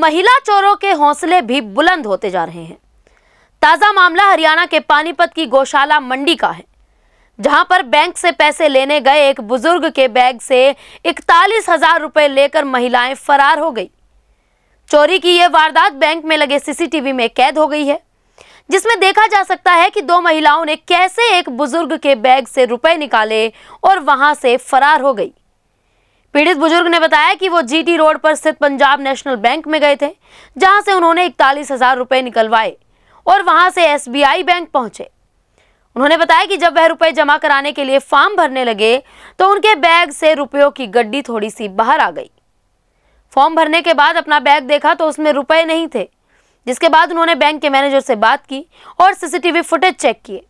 महिला चोरों के हौसले भी बुलंद होते जा रहे हैं ताज़ा मामला हरियाणा के पानीपत की गौशाला मंडी का है जहां पर बैंक से पैसे लेने गए एक बुजुर्ग के बैग से इकतालीस हजार रुपए लेकर महिलाएं फरार हो गई चोरी की यह वारदात बैंक में लगे सीसीटीवी में कैद हो गई है जिसमें देखा जा सकता है कि दो महिलाओं ने कैसे एक बुजुर्ग के बैग से रुपए निकाले और वहां से फरार हो गई पीड़ित बुजुर्ग ने बताया कि वो जीटी रोड पर स्थित पंजाब नेशनल बैंक में गए थे जहां से उन्होंने इकतालीस हजार रुपए निकलवाए और वहां से एसबीआई बैंक पहुंचे उन्होंने बताया कि जब वह रुपए जमा कराने के लिए फॉर्म भरने लगे तो उनके बैग से रुपयों की गड्डी थोड़ी सी बाहर आ गई फॉर्म भरने के बाद अपना बैग देखा तो उसमें रुपए नहीं थे जिसके बाद उन्होंने बैंक के मैनेजर से बात की और सीसीटीवी फुटेज चेक किए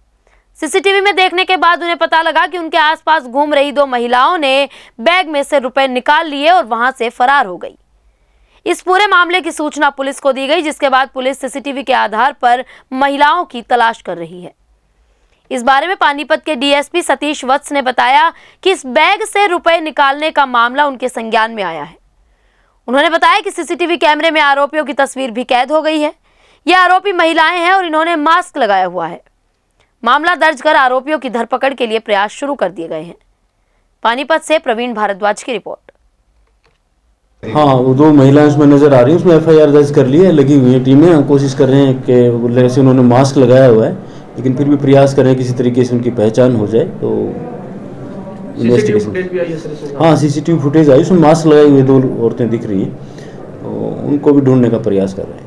सीसीटीवी में देखने के बाद उन्हें पता लगा कि उनके आसपास घूम रही दो महिलाओं ने बैग में से रुपए निकाल लिए और वहां से फरार हो गई इस पूरे मामले की सूचना पुलिस को दी गई जिसके बाद पुलिस सीसीटीवी के आधार पर महिलाओं की तलाश कर रही है इस बारे में पानीपत के डीएसपी सतीश वत्स ने बताया कि इस बैग से रुपए निकालने का मामला उनके संज्ञान में आया है उन्होंने बताया कि सीसीटीवी कैमरे में आरोपियों की तस्वीर भी कैद हो गई है ये आरोपी महिलाएं हैं और इन्होंने मास्क लगाया हुआ है मामला दर्ज कर आरोपियों की धरपकड़ के लिए प्रयास शुरू कर दिए गए हैं पानीपत से प्रवीण भारद्वाज की रिपोर्ट हाँ वो दो महिलाएं उसमें नजर आ रही है उसमें एफ आई आर दर्ज कर ली है लगी हुई है टीमें कोशिश कर रहे हैं कि जैसे उन्होंने मास्क लगाया हुआ है लेकिन फिर भी प्रयास कर रहे हैं किसी तरीके से उनकी पहचान हो जाए तो इन्वेस्टिगेशन हाँ सीसीटीवी फुटेज आई उसमें मास्क लगाई हुई दो औरतें दिख रही हैं तो उनको भी ढूंढने का प्रयास कर रहे हैं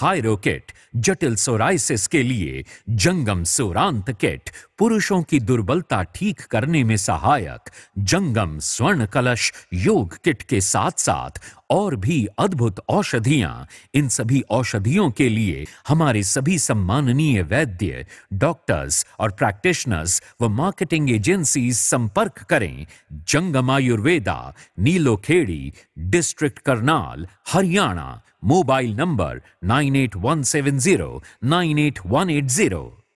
थायरो किट जटिल सोराइसिस के लिए जंगम सोरांत किट पुरुषों की दुर्बलता ठीक करने में सहायक जंगम स्वर्ण कलश योग किट के साथ साथ और भी अद्भुत औषधियां इन सभी औषधियों के लिए हमारे सभी सम्माननीय वैद्य डॉक्टर्स और प्रैक्टिशनर्स व मार्केटिंग एजेंसी संपर्क करें Jangam Ayurveda Nilokheri district Karnal Haryana Mobile number 98170 98180.